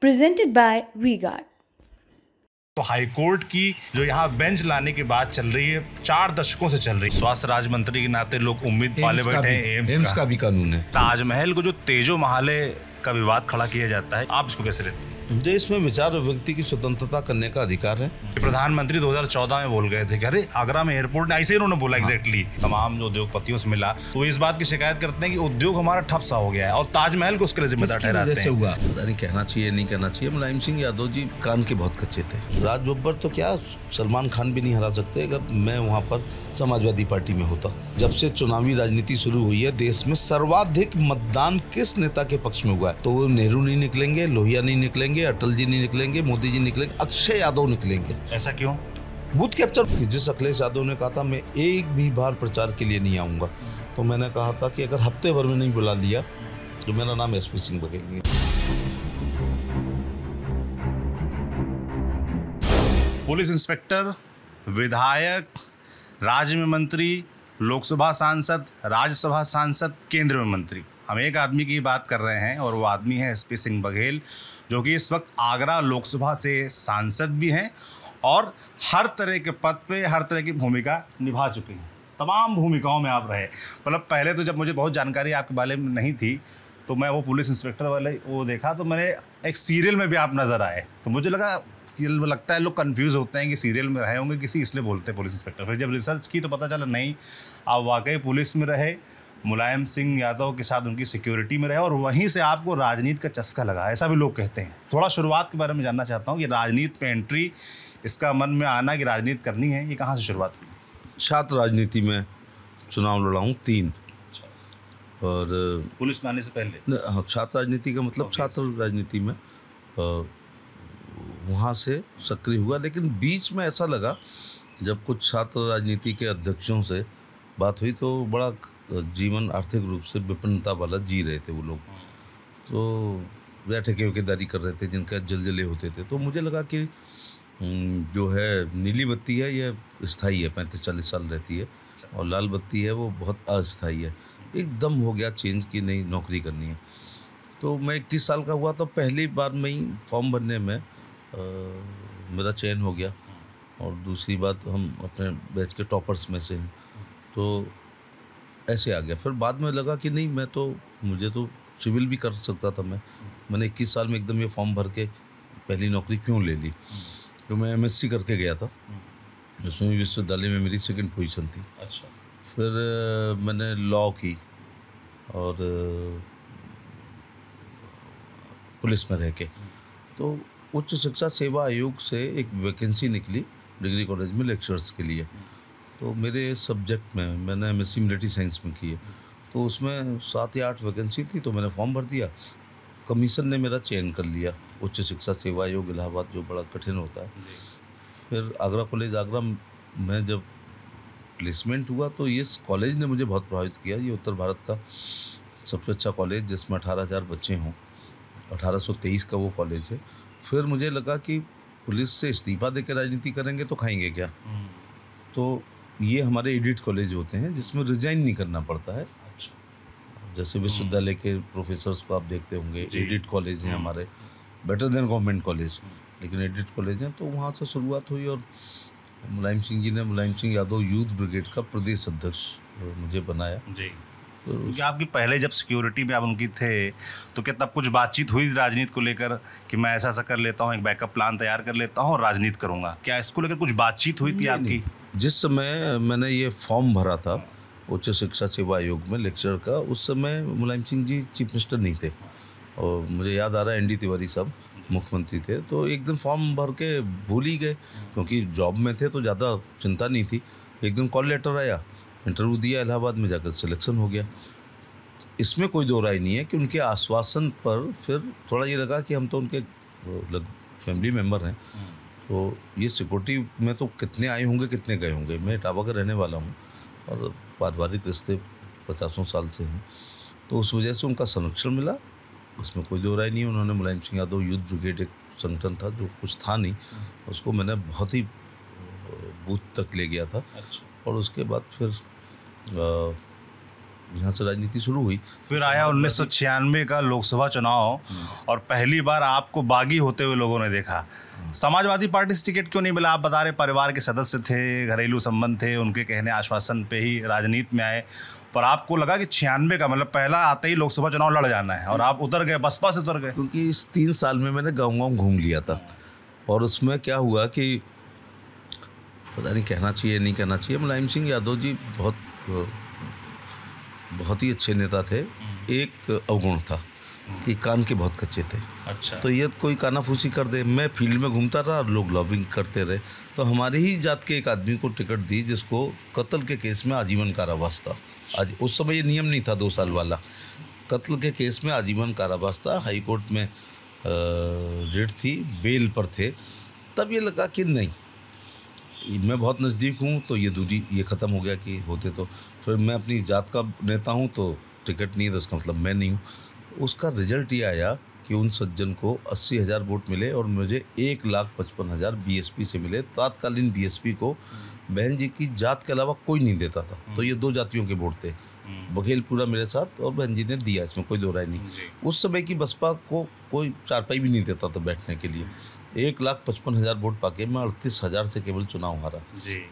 Presented by V-Guard तो high court की जो यहाँ बेंच लाने की बात चल रही है चार दशकों से चल रही है स्वास्थ्य राज्य मंत्री के नाते लोग उम्मीद पाले बैठे हैं एम्स, एम्स का, का भी कानून है ताजमहल को जो तेजो महाले का विवाद खड़ा किया जाता है आप इसको कैसे लेते हैं देश में विचार व्यक्ति की स्वतंत्रता करने का अधिकार है प्रधानमंत्री 2014 में बोल गए थे कि अरे आगरा में एयरपोर्ट ने ऐसे ही उन्होंने बोला एग्जैक्टली हाँ। exactly. तमाम जो उद्योगपतियों से मिला तो इस बात की शिकायत करते हैं कि उद्योग हमारा ठप सा हो गया है और ताजमहल को उसके जिम्मेदार ठहराते हैं हुआ पता नहीं कहना चाहिए नहीं कहना चाहिए मुलायम सिंह यादव जी कान के बहुत कच्चे थे राज बब्बर तो क्या सलमान खान भी नहीं हरा सकते अगर मैं वहाँ पर समाजवादी पार्टी में होता जब से चुनावी राजनीति शुरू हुई है देश में सर्वाधिक मतदान किस नेता के पक्ष में हुआ है तो वो नेहरू नहीं निकलेंगे लोहिया नहीं निकलेंगे निकलेंगे अटल जी नहीं निकलेंगे मोदी जी निकलेंगे अक्षय यादव निकलेंगे ऐसा क्यों बूथ कैप्चर जिस अखिलेश यादव ने कहा था मैं एक भी बार प्रचार के लिए नहीं आऊँगा तो मैंने कहा था कि अगर हफ्ते भर में नहीं बुला लिया तो मेरा नाम एस पी सिंह बघेल नहीं पुलिस इंस्पेक्टर विधायक राज्य में मंत्री लोकसभा सांसद राज्यसभा सांसद केंद्र में मंत्री हम एक आदमी की बात कर रहे हैं और वो आदमी है एस पी सिंह बघेल जो कि इस वक्त आगरा लोकसभा से सांसद भी हैं और हर तरह के पद पे हर तरह की भूमिका निभा चुके हैं तमाम भूमिकाओं में आप रहे मतलब पहले तो जब मुझे बहुत जानकारी आपके बारे में नहीं थी तो मैं वो पुलिस इंस्पेक्टर वाले वो देखा तो मैंने एक सीरियल में भी आप नज़र आए तो मुझे लगा कि लगता है लोग कन्फ्यूज़ होते हैं कि सीरियल में रहे होंगे किसी इसलिए बोलते हैं पुलिस इंस्पेक्टर फिर जब रिसर्च की तो पता चला नहीं आप वाकई पुलिस में रहे मुलायम सिंह यादव के साथ उनकी सिक्योरिटी में रहे और वहीं से आपको राजनीति का चस्का लगा ऐसा भी लोग कहते हैं थोड़ा शुरुआत के बारे में जानना चाहता हूँ कि राजनीति में एंट्री इसका मन में आना कि राजनीति करनी है ये कहाँ से शुरुआत हुई छात्र राजनीति में चुनाव लड़ा हूँ तीन अच्छा। और पुलिस में आने से पहले हाँ छात्र राजनीति का मतलब छात्र राजनीति में वहाँ से सक्रिय हुआ लेकिन बीच में ऐसा लगा जब कुछ छात्र राजनीति के अध्यक्षों से बात हुई तो बड़ा जीवन आर्थिक रूप से विपन्नता वाला जी रहे थे वो लोग हाँ। तो बैठे ठेकेदारी कर रहे थे जिनका जलजले होते थे तो मुझे लगा कि हम्म, जो है नीली बत्ती है यह स्थाई है पैंतीस चालीस साल रहती है और लाल बत्ती है वो बहुत अस्थाई है एकदम हो गया चेंज की नहीं नौकरी करनी है तो मैं इक्कीस साल का हुआ तो पहली बार में ही फॉर्म भरने में आ, मेरा चयन हो गया हाँ। और दूसरी बात हम अपने बैच के टॉपर्स में से हैं तो ऐसे आ गया फिर बाद में लगा कि नहीं मैं तो मुझे तो सिविल भी कर सकता था मैं मैंने इक्कीस साल में एकदम ये फॉर्म भर के पहली नौकरी क्यों ले ली तो मैं एम करके गया था उसमें विश्वविद्यालय में मेरी सेकेंड पोजीशन थी अच्छा फिर मैंने लॉ की और पुलिस में रह के तो उच्च शिक्षा सेवा आयोग से एक वैकेंसी निकली डिग्री कॉलेज में लेक्चर्स के लिए तो मेरे सब्जेक्ट में मैंने एम एस मिलिट्री साइंस में की है तो उसमें सात या आठ वैकेंसी थी तो मैंने फॉर्म भर दिया कमीशन ने मेरा चयन कर लिया उच्च शिक्षा सेवा आयोग इलाहाबाद जो बड़ा कठिन होता है फिर आगरा कॉलेज आगरा में जब प्लेसमेंट हुआ तो ये कॉलेज ने मुझे बहुत प्रभावित किया ये उत्तर भारत का सबसे अच्छा कॉलेज जिसमें अठारह हज़ार बच्चे हों अठारह का वो कॉलेज है फिर मुझे लगा कि पुलिस से इस्तीफा दे राजनीति करेंगे तो खाएंगे क्या हम्म। तो ये हमारे एडिट कॉलेज होते हैं जिसमें रिजाइन नहीं करना पड़ता है अच्छा जैसे हम्म। विश्वविद्यालय के प्रोफेसर्स को आप देखते होंगे एडिट कॉलेज हैं हम्म। हमारे बेटर देन गवर्नमेंट कॉलेज लेकिन एडिट कॉलेज हैं तो वहाँ से शुरुआत हुई और मुलायम सिंह जी ने मुलायम सिंह यादव यूथ ब्रिगेड का प्रदेश अध्यक्ष मुझे बनाया जी तो क्या आपकी पहले जब सिक्योरिटी में आप उनकी थे तो क्या तब कुछ बातचीत हुई राजनीति को लेकर कि मैं ऐसा ऐसा कर लेता हूँ एक बैकअप प्लान तैयार कर लेता हूँ और राजनीति करूँगा क्या इसको लेकर कुछ बातचीत हुई थी आपकी जिस समय मैंने ये फॉर्म भरा था उच्च शिक्षा सेवा आयोग में लेक्चर का उस समय मुलायम सिंह जी चीफ मिनिस्टर नहीं थे और मुझे याद आ रहा है एन तिवारी साहब मुख्यमंत्री थे तो एकदम फॉर्म भर के भूल ही गए क्योंकि जॉब में थे तो ज़्यादा चिंता नहीं थी एकदम कॉल लेटर आया इंटरव्यू दिया इलाहाबाद में जाकर सिलेक्शन हो गया इसमें कोई दो राय नहीं है कि उनके आश्वासन पर फिर थोड़ा ये लगा कि हम तो उनके फैमिली मेम्बर हैं तो ये सिक्योरिटी में तो कितने आए होंगे कितने गए होंगे मैं इटावा का रहने वाला हूँ और पारिवारिक रिश्ते पचासों साल से हैं तो उस वजह से उनका संरक्षण मिला उसमें कोई दो राय नहीं उन्होंने मुलायम सिंह यादव यूथ ब्रिगेड एक संगठन था जो कुछ था नहीं हाँ। उसको मैंने बहुत ही बूथ तक ले गया था अच्छा। और उसके बाद फिर यहाँ से राजनीति शुरू हुई फिर आया उन्नीस का लोकसभा चुनाव हम्म। और पहली बार आपको बागी होते हुए लोगों ने देखा समाजवादी पार्टी से टिकट क्यों नहीं मिला आप बता रहे परिवार के सदस्य थे घरेलू संबंध थे उनके कहने आश्वासन पे ही राजनीति में आए पर आपको लगा कि छियानवे का मतलब पहला आते ही लोकसभा चुनाव लड़ जाना है और आप उतर गए बसपा से उतर गए क्योंकि इस तीन साल में मैंने गाँव गाँव घूम लिया था और उसमें क्या हुआ कि पता नहीं कहना चाहिए नहीं कहना चाहिए मुलायम सिंह यादव जी बहुत बहुत ही अच्छे नेता थे हम्म। एक अवगुण था कि कान के बहुत कच्चे थे अच्छा तो ये कोई कानाफूसी कर दे मैं फील्ड में घूमता रहा और लोग लविंग करते रहे तो हमारे ही जात के एक आदमी को टिकट दी जिसको कत्ल के केस में आजीवन कारावास था आज उस समय ये नियम नहीं था दो साल वाला कत्ल के केस में आजीवन कारावास था हाई कोर्ट में रेट थी बेल पर थे तब ये लगा कि नहीं मैं बहुत नज़दीक हूँ तो ये दूरी ये ख़त्म हो गया कि होते तो फिर मैं अपनी जात का नेता हूँ तो टिकट नहीं है तो उसका मतलब मैं नहीं हूँ उसका रिजल्ट ये आया कि उन सज्जन को अस्सी हज़ार वोट मिले और मुझे एक लाख पचपन हज़ार बी से मिले तात्कालीन बीएसपी को हम्म। बहन जी की जात के अलावा कोई नहीं देता था तो ये हम्म। दो जातियों के वोट थे हम्म। बघेल पूरा मेरे साथ और बहन जी ने दिया इसमें कोई दो राय नहीं उस समय की बसपा को कोई चारपाई भी नहीं देता था बैठने के लिए एक लाख पचपन हज़ार वोट पाके मैं अड़तीस हज़ार से केवल चुनाव हारा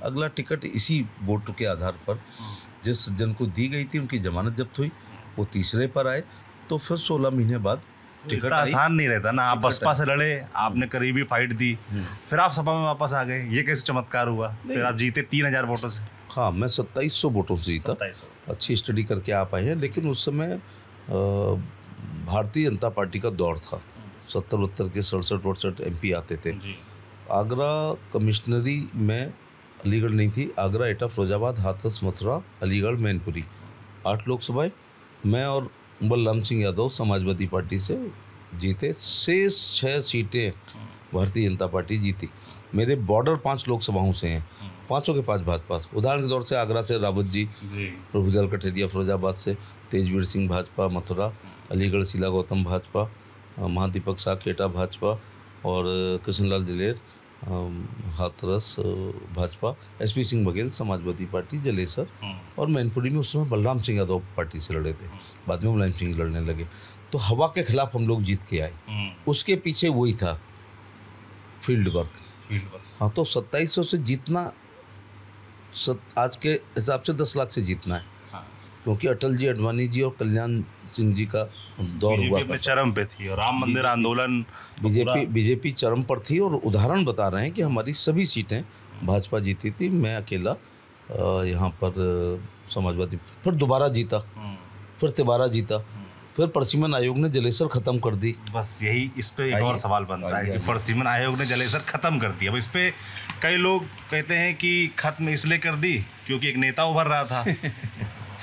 अगला टिकट इसी वोट के आधार पर जिस सज्जन को दी गई थी उनकी जमानत जब्त हुई वो तीसरे पर आए तो फिर सोलह महीने बाद इतना आसान नहीं रहता ना आप बसपा से लड़े आपने करीबी फाइट दी हम्म। फिर आप सपा में वापस आ गए ये कैसे चमत्कार हुआ फिर आप जीते तीन हजार वोटों से हाँ मैं सत्ताईस सौ वोटों से जीता अच्छी स्टडी करके आप आए हैं लेकिन उस समय भारतीय जनता पार्टी का दौर था सत्तर उत्तर के सड़सठ अड़सठ एम आते थे आगरा कमिश्नरी में अलीगढ़ नहीं थी आगरा एटा फिरोजाबाद हाथरस मथुरा अलीगढ़ मैनपुरी आठ लोकसभाएं मैं और बलराम सिंह यादव समाजवादी पार्टी से जीते शेष छः सीटें भारतीय जनता पार्टी जीती मेरे बॉर्डर पांच लोकसभाओं से हैं पांचों के पांच भाजपा उदाहरण के तौर से आगरा से रावत जी, प्रभुजल प्रभुदल कठेरिया फिरोजाबाद से तेजवीर सिंह भाजपा मथुरा अलीगढ़ शिला गौतम भाजपा महादीपक साह केटा भाजपा और Krishnalal Diler Hathras Bhajpa S P Singh Baghel Samajwadi party Jalesar हाँ। और मैनपुरी में उस समय बलराम सिंह यादव पार्टी से लड़े थे हाँ। बाद में मुलायम सिंह लड़ने लगे तो हवा के खिलाफ हम लोग जीत के आए हाँ। उसके पीछे वही था फील्ड वर्क हाँ तो सत्ताईस सौ से जीतना सत, आज के हिसाब से दस लाख से जीतना है क्योंकि अटल जी अडवाणी जी और कल्याण सिंह जी का दौर हुआ था। चरम पे थी और राम मंदिर आंदोलन बीजेपी बीजेपी चरम पर थी और उदाहरण बता रहे हैं कि हमारी सभी सीटें भाजपा जीती थी मैं अकेला यहाँ पर समाजवादी फिर दोबारा जीता हम्म। फिर तिबारा जीता हम्म। फिर परसिमन आयोग ने जलेसर खत्म कर दी बस यही इस पे एक और सवाल बनता है कि परसिमन आयोग ने जलेसर खत्म कर दी अब इस पे कई लोग कहते हैं कि खत्म इसलिए कर दी क्योंकि एक नेता उभर रहा था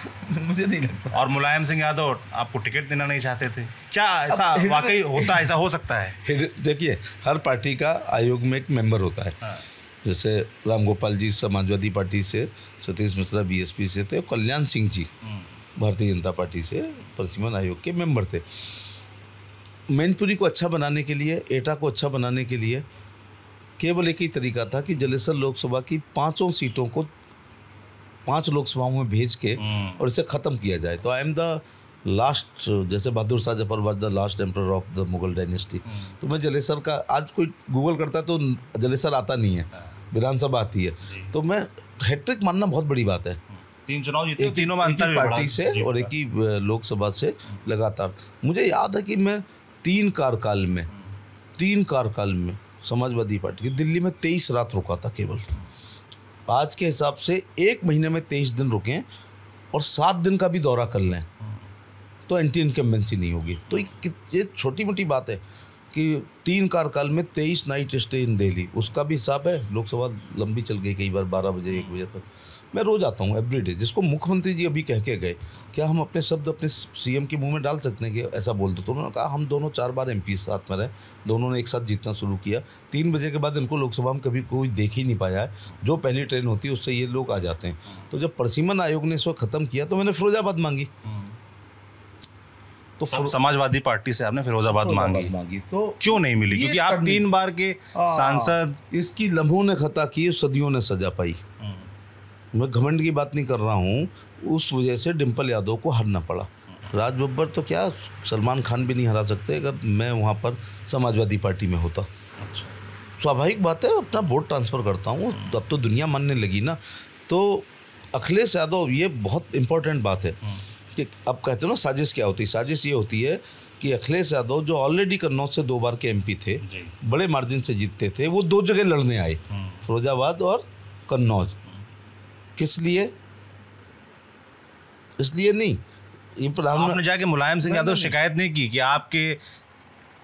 मुझे नहीं लगता और मुलायम सिंह यादव आपको टिकट देना नहीं चाहते थे क्या ऐसा वाकई होता है ऐसा हो सकता है देखिए हर पार्टी का आयोग में एक मेंबर होता है हाँ। जैसे रामगोपाल जी समाजवादी पार्टी से सतीश मिश्रा बीएसपी से थे कल्याण सिंह जी हम्म। भारतीय जनता पार्टी से परसिमन आयोग के मेंबर थे मैनपुरी को अच्छा बनाने के लिए एटा को अच्छा बनाने के लिए केवल एक ही तरीका था कि जलेसर लोकसभा की पांचों सीटों को पांच लोकसभाओं में भेज के हम्म। और इसे ख़त्म किया जाए तो आई एम द लास्ट जैसे Bahadur Shah Zafar was the last emperor of the Mughal dynasty तो मैं जलेसर का आज कोई गूगल करता है तो जलेसर आता नहीं है हाँ। विधानसभा आती है तो मैं हैट्रिक मानना बहुत बड़ी बात है हम्म। तीन चुनाव जीते तीनों में अंतर पार्टी से और एक ही लोकसभा से हम्म। लगातार मुझे याद है कि मैं तीन कार्यकाल में तीन कार्यकाल में समाजवादी पार्टी की दिल्ली में तेईस रात रुका था केवल आज के हिसाब से एक महीने में तेईस दिन रुकें और सात दिन का भी दौरा कर लें तो एंटी इनकम्बेंसी नहीं होगी तो ये छोटी मोटी बात है कि तीन कार्यकाल में तेईस नाइट स्टे इन दिल्ली उसका भी हिसाब है लोकसभा लंबी चल गई कई बार बारह बजे एक बजे तक मैं रोज़ आता हूँ एवरीडे जिसको मुख्यमंत्री जी अभी कह के गए क्या हम अपने शब्द अपने सीएम के मुंह में डाल सकते हैं कि ऐसा बोल दो तो उन्होंने कहा हम दोनों चार बार एम साथ में रहे दोनों ने एक साथ जीतना शुरू किया तीन बजे के बाद इनको लोकसभा में कभी कोई देख ही नहीं पाया है जो पहली ट्रेन होती है उससे ये लोग आ जाते हैं हाँ। तो जब परसीमन आयोग ने इसको ख़त्म किया तो मैंने फिरोजाबाद मांगी हाँ। तो समाजवादी पार्टी से आपने फिरोजाबाद मांगी मांगी तो क्यों नहीं मिली क्योंकि आप तीन बार के हाँ। सांसद इसकी लम्हों ने खता की सदियों ने सजा पाई मैं घमंड की बात नहीं कर रहा हूँ उस वजह से डिम्पल यादव को हारना पड़ा राज बब्बर तो क्या सलमान खान भी नहीं हरा सकते अगर मैं वहाँ पर समाजवादी पार्टी में होता अच्छा। स्वाभाविक बात है अपना वोट ट्रांसफ़र करता हूँ हम्म। अब तो दुनिया मानने लगी ना तो अखिलेश यादव ये बहुत इम्पोर्टेंट बात है हम्म। कि अब कहते हो ना साजिश क्या होती है साजिश ये होती है कि अखिलेश यादव जो ऑलरेडी कन्नौज से दो बार के एम थे बड़े मार्जिन से जीतते थे वो दो जगह लड़ने आए हम्म। फिरोजाबाद और कन्नौज किस लिए इसलिए नहीं ये आपने जाके मुलायम सिंह यादव शिकायत नहीं की कि आपके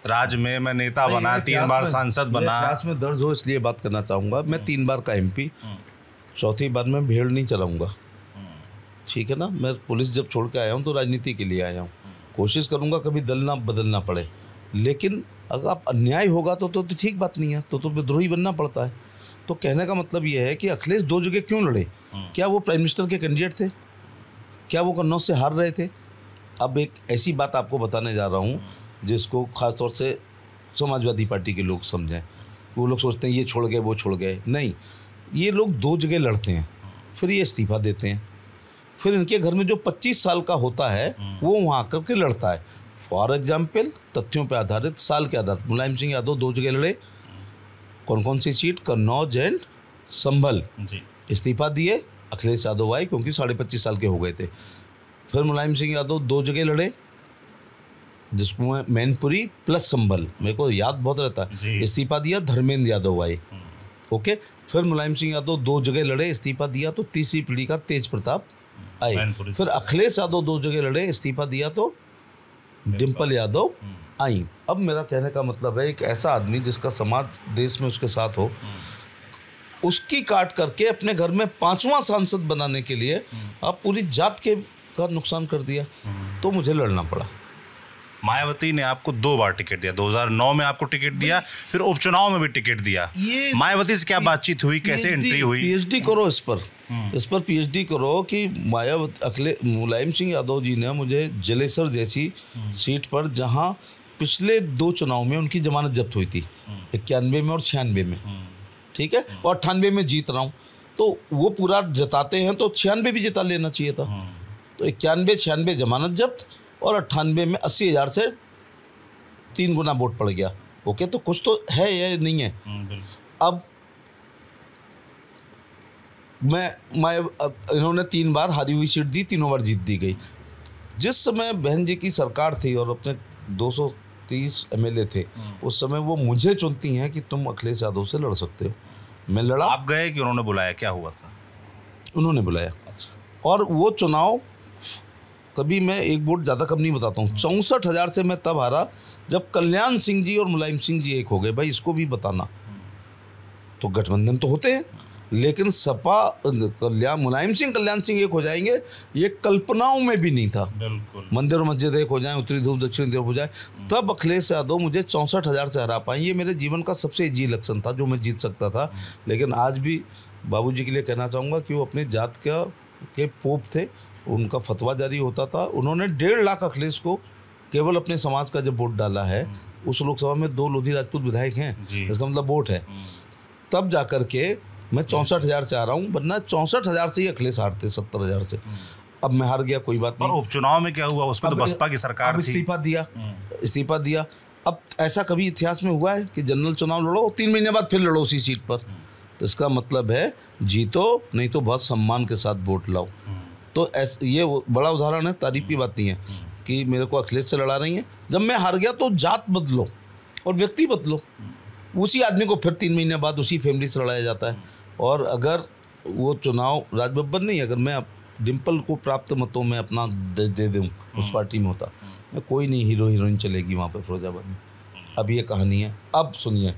राज्य में मैं नेता बना तीन बार सांसद बना में दर्ज हो इसलिए बात करना चाहूँगा मैं तीन बार का एमपी हम्म। चौथी बार मैं भीड़ नहीं चलाऊँगा हम्म। ठीक है ना मैं पुलिस जब छोड़ के आया हूँ तो राजनीति के लिए आया हूँ कोशिश करूँगा कभी दल ना बदलना पड़े लेकिन अगर आप अन्याय होगा तो, तो तो ठीक बात नहीं है तो तो विद्रोही बनना पड़ता है तो कहने का मतलब ये है कि अखिलेश दो जगह क्यों लड़े हाँ। क्या वो प्राइम मिनिस्टर के कैंडिडेट थे क्या वो कन्नौज से हार रहे थे अब एक ऐसी बात आपको बताने जा रहा हूँ जिसको ख़ासतौर से समाजवादी पार्टी के लोग समझें वो लोग सोचते हैं ये छोड़ गए वो छोड़ गए नहीं ये लोग दो जगह लड़ते हैं फिर ये इस्तीफा देते हैं फिर इनके घर में जो 25 साल का होता है हाँ। वो वहाँ आकर के लड़ता है फॉर एग्जाम्पल तथ्यों पर आधारित साल के आधार मुलायम सिंह यादव दो जगह लड़े कौन कौन सी सीट कन्नौज एंड संभल इस्तीफा दिए अखिलेश यादव आए क्योंकि साढ़े पच्चीस साल के हो गए थे फिर मुलायम सिंह यादव दो जगह लड़े जिसको मैनपुरी प्लस संभल मेरे को याद बहुत रहता है इस्तीफा दिया धर्मेंद्र यादव आए हम्म। ओके फिर मुलायम सिंह यादव दो जगह लड़े इस्तीफा दिया तो तीसरी पीढ़ी का तेज प्रताप आए फिर अखिलेश यादव दो जगह लड़े इस्तीफा दिया तो डिम्पल यादव हम्म। आई अब मेरा कहने का मतलब है एक ऐसा आदमी जिसका समाज देश में उसके साथ हो उसकी काट करके अपने घर में पांचवा सांसद बनाने के लिए आप पूरी जात के का नुकसान कर दिया तो मुझे लड़ना पड़ा मायावती ने आपको दो बार टिकट दिया 2009 में आपको टिकट दिया फिर उपचुनाव में भी टिकट दिया मायावती से क्या बातचीत हुई कैसे एंट्री हुई पीएचडी करो इस पर हम्म। इस पर पीएचडी करो कि मायावती अखिले मुलायम सिंह यादव जी ने मुझे जलेसर जैसी हम्म। सीट पर जहां पिछले दो चुनाव में उनकी जमानत जब्त हुई थी हम्म। इक्यानवे में और छियानवे में हम्म। ठीक है और अट्ठानवे में जीत रहा हूँ तो वो पूरा जताते हैं तो छियानवे भी जिता लेना चाहिए था हम्म। तो इक्यानवे छियानवे जमानत जब्त और अट्ठानवे में अस्सी हज़ार से तीन गुना वोट पड़ गया ओके तो कुछ तो है या नहीं है अब मैं मैं इन्होंने तीन बार हारी हुई सीट दी तीनों बार जीत दी गई जिस समय बहन जी की सरकार थी और अपने 200 तीस एम थे हम्म। उस समय वो मुझे चुनती हैं कि तुम अखिलेश यादव से लड़ सकते हो मैं लड़ा आप गए कि उन्होंने बुलाया क्या हुआ था उन्होंने बुलाया अच्छा। और वो चुनाव कभी मैं एक वोट ज़्यादा कम नहीं बताता हूँ हम्म। चौंसठ हज़ार से मैं तब हारा जब कल्याण सिंह जी और मुलायम सिंह जी एक हो गए भाई इसको भी बताना हम्म। तो गठबंधन तो होते हैं लेकिन सपा कल्याण मुलायम सिंह कल्याण सिंह एक हो जाएंगे ये कल्पनाओं में भी नहीं था मंदिर और मस्जिद एक हो जाए उत्तरी ध्रुव दक्षिण ध्रुव हो जाए तब अखिलेश यादव मुझे चौंसठ हज़ार से हरा पाए ये मेरे जीवन का सबसे जी लक्षण था जो मैं जीत सकता था लेकिन आज भी बाबूजी के लिए कहना चाहूँगा कि वो अपने जात का के पोप थे उनका फतवा जारी होता था उन्होंने डेढ़ लाख अखिलेश को केवल अपने समाज का जब वोट डाला है हम्म। उस लोकसभा में दो लोधी राजपूत विधायक हैं इसका मतलब वोट है हम्म। तब जाकर के मैं चौंसठ हज़ार से आ रहा हूँ वरना चौंसठ हज़ार से ही अखिलेश हारते सत्तर हज़ार से हम्म। अब मैं हार गया कोई बात नहीं उपचुनाव में क्या हुआ उसमें तो बसपा की सरकार इस्तीफा दिया हम्म। इस्तीफा दिया अब ऐसा कभी इतिहास में हुआ है कि जनरल चुनाव लड़ो तीन महीने बाद फिर लड़ो उसी सीट पर हम्म। तो इसका मतलब है जीतो नहीं तो बहुत सम्मान के साथ वोट लाओ तो ऐस ये बड़ा उदाहरण है तारीफ की बात नहीं है कि मेरे को अखिलेश से लड़ा रही है जब मैं हार गया तो जात बदलो और व्यक्ति बदलो उसी आदमी को फिर तीन महीने बाद उसी फैमिली से लड़ाया जाता है और अगर वो चुनाव राज बब्बर नहीं अगर मैं डिम्पल को प्राप्त मतों में अपना दे, दे दूँ उस हम्म। पार्टी में होता मैं कोई नहीं हीरो हीरोइन चलेगी वहाँ पर फिरोजाबाद में हम्म। अब ये कहानी है अब सुनिए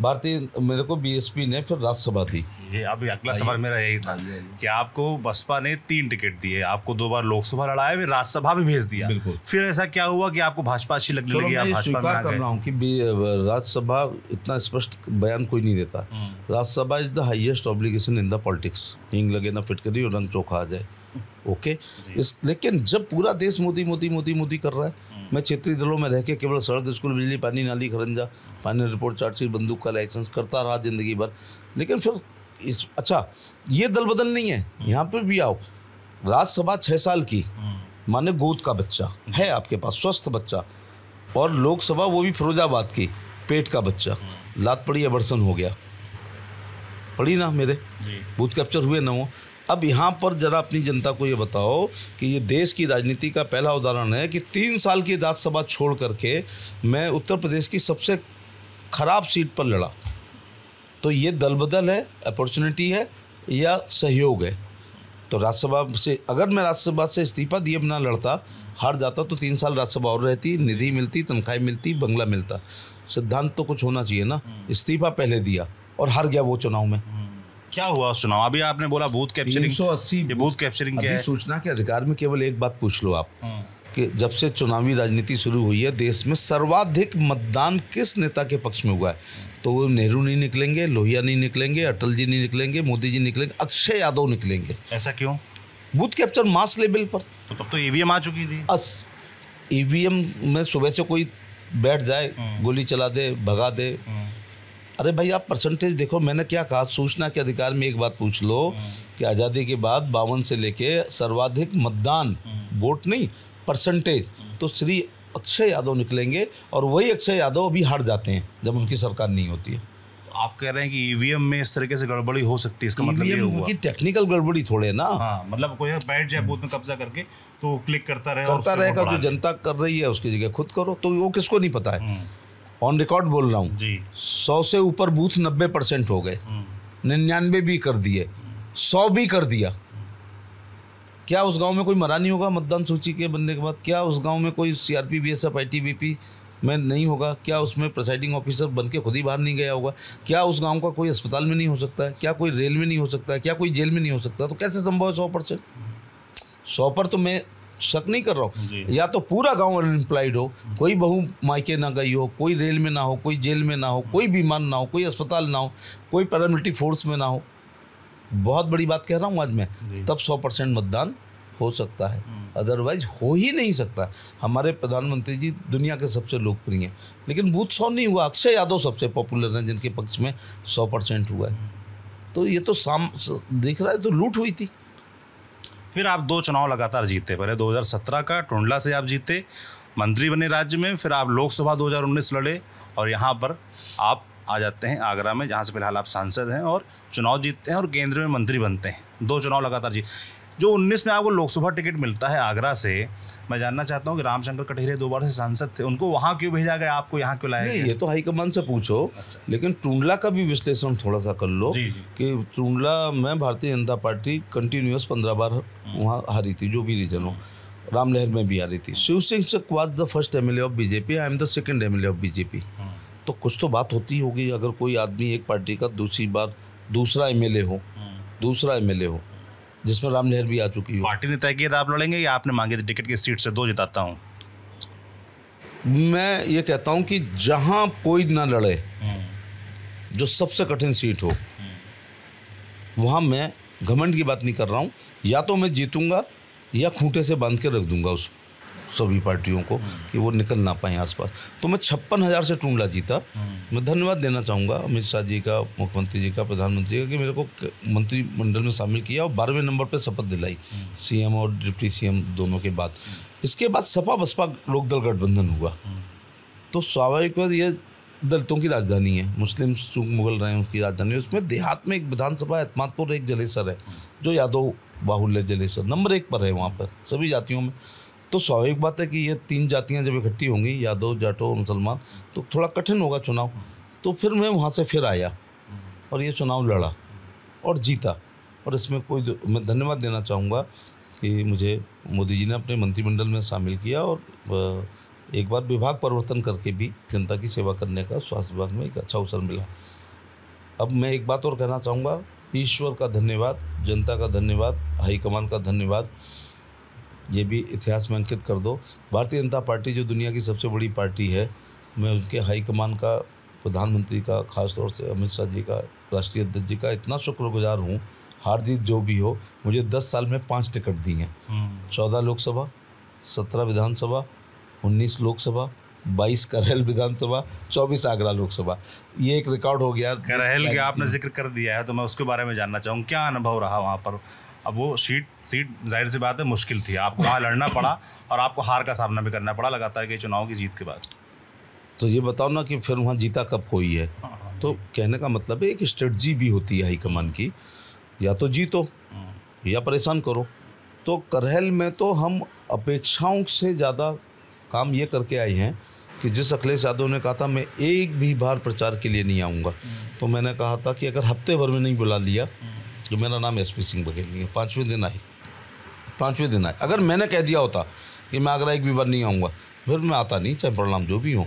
भारतीय मेरे को बीएसपी ने फिर राज्यसभा दी ये अभी अगला हाँ सवाल मेरा यही था हाँ हाँ कि आपको बसपा ने तीन टिकट दिए आपको दो बार लोकसभा लड़ाया फिर राज्यसभा भी भेज दिया फिर ऐसा क्या हुआ कि आपको भाजपा अच्छी लगने लगी आप भाजपा कर रहा हूँ कि राज्यसभा इतना स्पष्ट बयान कोई नहीं देता हम्म। Rajya Sabha is the highest obligation in the politics हिंग लगे ना फिट करिए रंग चोखा आ जाए ओके इस लेकिन जब पूरा देश मोदी मोदी मोदी मोदी कर रहा है मैं क्षेत्रीय दलों में रह के केवल सड़क स्कूल बिजली पानी नाली खरंजा पानी रिपोर्ट चार्जशीट बंदूक का लाइसेंस करता रहा ज़िंदगी भर लेकिन फिर इस अच्छा ये दल बदल नहीं है हम्म। यहाँ पर भी आओ राज्यसभा छः साल की हम्म। माने गोद का बच्चा है आपके पास स्वस्थ बच्चा और लोकसभा वो भी फिरोजाबाद की पेट का बच्चा हम्म। लात पड़ी अबरसन हो गया पड़ी ना मेरे बूथ कैप्चर हुए ना वो अब यहाँ पर जरा अपनी जनता को ये बताओ कि ये देश की राजनीति का पहला उदाहरण है कि तीन साल की राज्यसभा छोड़ करके मैं उत्तर प्रदेश की सबसे खराब सीट पर लड़ा तो ये दल बदल है अपॉर्चुनिटी है या सहयोग है तो राज्यसभा से अगर मैं राज्यसभा से इस्तीफा दिए बिना लड़ता हार जाता तो तीन साल राज्यसभा और रहती निधि मिलती तनख्वाही मिलती बंगला मिलता सिद्धांत तो कुछ होना चाहिए ना हम्म। इस्तीफा पहले दिया और हार गया वो चुनाव में क्या हुआ उस चुनाव अभी आपने बोला बूथ कैप्चरिंग सौ अस्सी बूथ कैप्चरिंग क्या सूचना के अधिकार में केवल एक बात पूछ लो आप हाँ। कि जब से चुनावी राजनीति शुरू हुई है देश में सर्वाधिक मतदान किस नेता के पक्ष में हुआ है तो वो नेहरू नहीं निकलेंगे लोहिया नहीं निकलेंगे अटल जी नहीं निकलेंगे मोदी जी निकलेंगे अक्षय यादव निकलेंगे ऐसा क्यों बूथ कैप्चर मास लेवल पर तो तब तो ईवीएम e आ चुकी थी अस ईवीएम e में सुबह से कोई बैठ जाए हाँ। गोली चला दे भगा दे हाँ। अरे भाई आप परसेंटेज देखो मैंने क्या कहा सूचना के अधिकार में एक बात पूछ लो हम्म। कि आज़ादी के बाद बावन से लेके सर्वाधिक मतदान हम्म। वोट नहीं परसेंटेज हम्म। तो श्री अक्षय यादव निकलेंगे और वही अक्षय यादव अभी हार जाते हैं जब उनकी सरकार नहीं होती है तो आप कह रहे हैं कि ईवीएम e में इस तरीके से गड़बड़ी हो सकती है इसका मतलब ये e हुआ कि टेक्निकल गड़बड़ी थोड़े ना हाँ, मतलब कोई बैठ जाए बूथ में कब्जा करके तो क्लिक करता रहे करता रहेगा जो जनता कर रही है उसकी जगह खुद करो तो वो किसको नहीं पता है ऑन रिकॉर्ड बोल रहा हूँ सौ से ऊपर बूथ नब्बे परसेंट हो गए हम्म। निन्यानवे भी कर दिए सौ भी कर दिया क्या उस गांव में कोई मरा नहीं होगा मतदान सूची के बनने के बाद क्या उस गांव में कोई सीआरपी बी पी में नहीं होगा क्या उसमें प्रिसाइडिंग ऑफिसर बन के खुद ही बाहर नहीं गया होगा क्या उस गांव का कोई अस्पताल में नहीं हो सकता है क्या कोई रेल में नहीं हो सकता है क्या कोई जेल में नहीं हो सकता तो कैसे संभव है सौ परसेंट सौ पर तो मैं शक नहीं कर रहा हूँ या तो पूरा गांव अनएम्प्लॉयड हो कोई बहू मायके ना गई हो कोई रेल में ना हो कोई जेल में ना हो कोई बीमार ना हो कोई अस्पताल ना हो कोई पैरामिलिट्री फोर्स में ना हो बहुत बड़ी बात कह रहा हूँ आज मैं तब सौ परसेंट मतदान हो सकता है अदरवाइज हम्म। हो ही नहीं सकता हमारे प्रधानमंत्री जी दुनिया के सबसे लोकप्रिय हैं लेकिन बूथ सौ नहीं हुआ अक्षय यादव सबसे पॉपुलर हैं जिनके पक्ष में सौ परसेंट हुआ है हम्म। तो ये तो साम देख रहा है तो लूट हुई थी फिर आप दो चुनाव लगातार जीते पहले 2017 का टुंडला से आप जीते मंत्री बने राज्य में फिर आप लोकसभा 2019 लड़े और यहाँ पर आप आ जाते हैं आगरा में जहाँ से फिलहाल आप सांसद हैं और चुनाव जीतते हैं और केंद्र में मंत्री बनते हैं दो चुनाव लगातार जीत जो 19 में आपको लोकसभा टिकट मिलता है आगरा से मैं जानना चाहता हूँ कि रामशंकर कटहरे दो बार से सांसद थे उनको वहाँ क्यों भेजा गया आपको यहाँ क्यों लाया ये तो हाईकमान से पूछो अच्छा। लेकिन टूडला का भी विश्लेषण थोड़ा सा कर लो जी, जी। कि टूडला में भारतीय जनता पार्टी कंटिन्यूस पंद्रह बार हम्म। वहाँ हारी थी जो भी रीजन हो रामलहर में भी हारी थी हम्म। शिव सिंह से was the first M of BJP I am the second M of BJP तो कुछ तो बात होती होगी अगर कोई आदमी एक पार्टी का दूसरी बार दूसरा एम हो हम्म। दूसरा एम हो जिस पर राम लहर भी आ चुकी है पार्टी ने तय किया था आप लड़ेंगे या आपने मांगे थे टिकट की सीट से दो जिताता हूँ मैं ये कहता हूँ कि जहाँ कोई ना लड़े हम्म। जो सबसे कठिन सीट हो हम्म। वहाँ मैं घमंड की बात नहीं कर रहा हूँ या तो मैं जीतूंगा या खूंटे से बांध के रख दूंगा उस सभी पार्टियों को कि वो निकल ना पाए आसपास तो मैं छप्पन हज़ार से टूंडला जीता मैं धन्यवाद देना चाहूँगा अमित शाह जी का मुख्यमंत्री जी का प्रधानमंत्री जी का कि मेरे को मंत्रिमंडल में शामिल किया और बारहवें नंबर पर शपथ दिलाई सीएम और डिप्टी सीएम दोनों के बाद इसके बाद सपा बसपा लोकदल गठबंधन हुआ तो स्वाभाविक बात यह दलितों की राजधानी है मुस्लिम चूंक मुगल रहे हैं राजधानी है उसमें देहात में एक विधानसभा एतमादपुर एक जलेसर है जो यादव बाहुल्य जलेसर नंबर एक पर है वहाँ पर सभी जातियों में तो स्वाभाविक बात है कि ये तीन जातियाँ जब इकट्ठी होंगी यादव जाटो और मुसलमान तो थोड़ा कठिन होगा चुनाव तो फिर मैं वहाँ से फिर आया और ये चुनाव लड़ा और जीता और इसमें कोई मैं धन्यवाद देना चाहूँगा कि मुझे मोदी जी ने अपने मंत्रिमंडल में शामिल किया और एक बार विभाग परिवर्तन करके भी जनता की सेवा करने का स्वास्थ्य विभाग में एक अच्छा अवसर मिला अब मैं एक बात और कहना चाहूँगा ईश्वर का धन्यवाद जनता का धन्यवाद हाईकमान का धन्यवाद ये भी इतिहास में अंकित कर दो भारतीय जनता पार्टी जो दुनिया की सबसे बड़ी पार्टी है मैं उनके हाईकमान का प्रधानमंत्री का खास तौर से अमित शाह जी का राष्ट्रीय अध्यक्ष जी का इतना शुक्रगुजार हूँ हार जीत जो भी हो मुझे दस साल में पाँच टिकट दी हैं हम्म। चौदह लोकसभा सत्रह विधानसभा उन्नीस लोकसभा बाईस करहल विधानसभा चौबीस आगरा लोकसभा ये एक रिकॉर्ड हो गया करहल के आपने जिक्र कर दिया है तो मैं उसके बारे में जानना चाहूँ क्या अनुभव रहा वहाँ पर अब वो सीट सीट जाहिर सी बात है मुश्किल थी आपको वहाँ लड़ना पड़ा और आपको हार का सामना भी करना पड़ा लगातार के चुनाव की जीत के बाद तो ये बताओ ना कि फिर वहाँ जीता कब कोई है हाँ, हाँ। तो कहने का मतलब है एक स्ट्रेटजी भी होती है हाईकमान की या तो जीतो हाँ। या परेशान करो तो करहल में तो हम अपेक्षाओं से ज़्यादा काम ये करके आए हैं कि जिस अखिलेश यादव ने कहा था मैं एक भी बार प्रचार के लिए नहीं आऊँगा तो मैंने कहा था कि अगर हफ्ते भर में नहीं बुला लिया कि मेरा नाम एस पी सिंह बघेल नहीं है पाँचवें दिन आई पाँचवें दिन आए अगर मैंने कह दिया होता कि मैं आगरा एक भी बार नहीं आऊँगा फिर मैं आता नहीं चाहे परिणाम जो भी हो